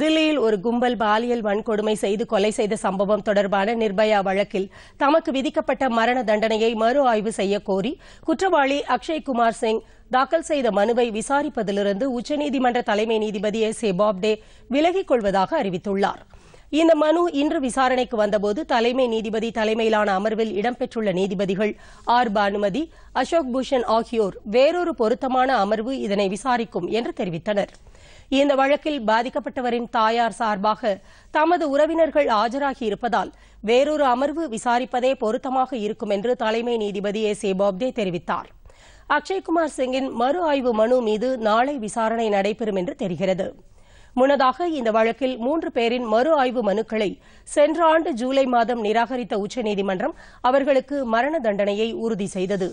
தில்லியில் ஒரு கும்பல் பாலியல் வன்கொடுமை செய்து கொலை செய்த சம்பவம் தொடர்பான நிர்பயா வழக்கில் தமக்கு விதிக்கப்பட்ட மரண தண்டனையை மறு ஆய்வு செய்யக்கோரி குற்றவாளி அக்ஷய்குமார் சிங் தாக்கல் செய்த மனுவை விசாரிப்பதிலிருந்து உச்சநீதிமன்ற தலைமை நீதிபதி எஸ் ஏ பாப்டே விலகிக் கொள்வதாக அறிவித்துள்ளார் இந்த மனு இன்று விசாரணைக்கு வந்தபோது தலைமை நீதிபதி தலைமையிலான அமர்வில் இடம்பெற்றுள்ள நீதிபதிகள் ஆர் பானுமதி அசோக் பூஷன் ஆகியோர் வேறொரு பொருத்தமான அமர்வு இதனை விசாரிக்கும் என்று தெரிவித்தனா் இந்த வழக்கில் பாதிக்கப்பட்டவரின் தாயார் சார்பாக தமது உறவினர்கள் ஆஜராகி இருப்பதால் வேறொரு அமர்வு விசாரிப்பதே பொருத்தமாக இருக்கும் என்று தலைமை நீதிபதி எஸ் ஏ பாப்டே தெரிவித்தார் அக்ஷய்குமார் சிங்கின் மறு ஆய்வு மனு மீது நாளை விசாரணை நடைபெறும் என்று தெரிகிறது முன்னதாக இந்த வழக்கில் மூன்று பேரின் மறு ஆய்வு மனுக்களை சென்ற ஆண்டு ஜூலை மாதம் நிராகரித்த உச்சநீதிமன்றம் அவர்களுக்கு மரண தண்டனையை உறுதி செய்தது